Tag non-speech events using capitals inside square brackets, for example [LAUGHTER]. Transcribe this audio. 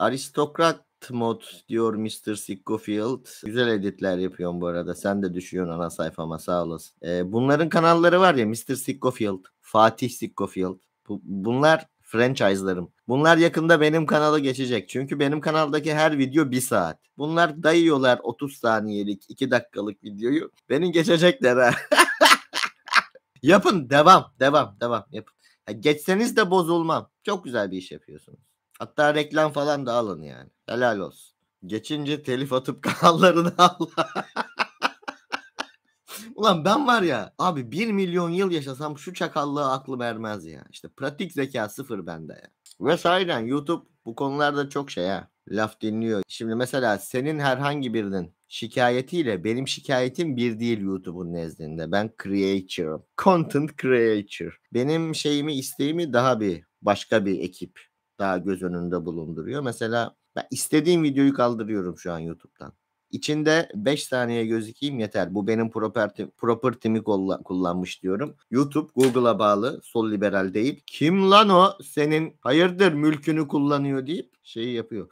Aristokrat mod diyor Mr. Sickofield. Güzel editler yapıyorum bu arada. Sen de düşüyorsun ana sayfama sağ olasın. Ee, bunların kanalları var ya Mr. Sickofield, Fatih Sickofield. Bu, bunlar franchise'larım. Bunlar yakında benim kanala geçecek. Çünkü benim kanaldaki her video bir saat. Bunlar dayıyorlar 30 saniyelik 2 dakikalık videoyu. Benim geçecekler ha. [LAUGHS] yapın devam devam devam yapın. Ya geçseniz de bozulmam. Çok güzel bir iş yapıyorsunuz. Hatta reklam falan da alın yani. Helal olsun. Geçince telif atıp [LAUGHS] kanallarını al. Ulan ben var ya abi 1 milyon yıl yaşasam şu çakallığı aklım ermez ya. İşte pratik zeka sıfır bende ya. Ve sahiden YouTube bu konularda çok şey ha. Laf dinliyor. Şimdi mesela senin herhangi birinin şikayetiyle benim şikayetim bir değil YouTube'un nezdinde. Ben creator'ım. Content creator. Benim şeyimi isteğimi daha bir başka bir ekip daha göz önünde bulunduruyor. Mesela ben istediğim videoyu kaldırıyorum şu an YouTube'dan. İçinde 5 saniye gözükeyim yeter. Bu benim property, property'mi kullanmış diyorum. YouTube Google'a bağlı. Sol liberal değil. Kim lan o senin hayırdır mülkünü kullanıyor deyip şeyi yapıyor.